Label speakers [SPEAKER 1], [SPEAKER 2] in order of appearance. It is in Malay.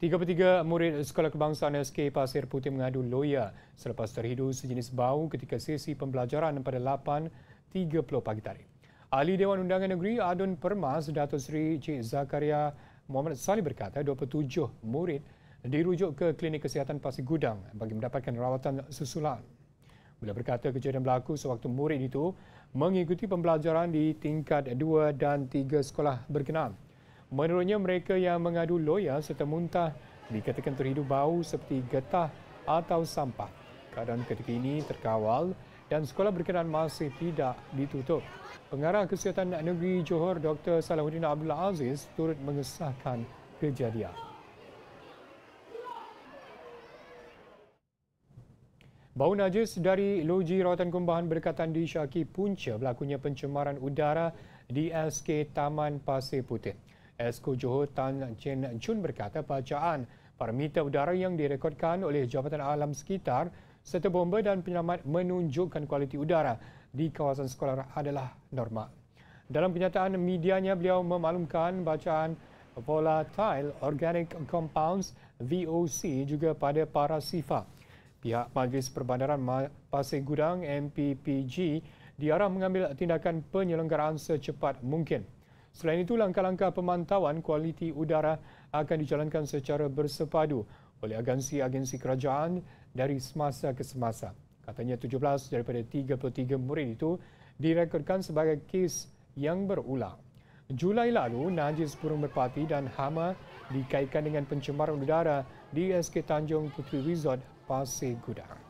[SPEAKER 1] 33 murid Sekolah Kebangsaan SK Pasir Putih mengadu loya selepas terhidu sejenis bau ketika sesi pembelajaran pada 8.30 pagi tadi. Ahli Dewan Undangan Negeri Adun Permas, Datuk Sri C. Zakaria Muhammad Salih berkata 27 murid dirujuk ke Klinik Kesihatan Pasir Gudang bagi mendapatkan rawatan susulan. Beliau berkata kejadian berlaku sewaktu murid itu mengikuti pembelajaran di tingkat 2 dan 3 sekolah berkenaan. Menurutnya mereka yang mengadu loya serta muntah dikatakan terhidu bau seperti getah atau sampah. Keadaan ketika ini terkawal dan sekolah berkenaan masih tidak ditutup. Pengarah Kesihatan Negeri Johor Dr. Salahuddin Abdul Aziz turut mengesahkan kejadian. Bau najis dari loji rawatan kumbahan berdekatan di Syaki Punca berlakunya pencemaran udara di SK Taman Pasir Putih. Esko Johor Tan Chen Chun berkata bacaan para udara yang direkodkan oleh Jabatan Alam Sekitar serta bomba dan penyelamat menunjukkan kualiti udara di kawasan sekolah adalah normal. Dalam kenyataan medianya, beliau memaklumkan bacaan Volatile Organic Compounds VOC juga pada para sifa. Pihak Majlis Perbandaran Pasir Gudang MPPG diarah mengambil tindakan penyelenggaraan secepat mungkin. Selain itu, langkah-langkah pemantauan kualiti udara akan dijalankan secara bersepadu oleh agensi-agensi kerajaan dari semasa ke semasa. Katanya 17 daripada 33 murid itu direkodkan sebagai kes yang berulang. Julai lalu, najis burung merpati dan hama dikaitkan dengan pencemaran udara di SK Tanjung Puteri Resort Pasir Gudang.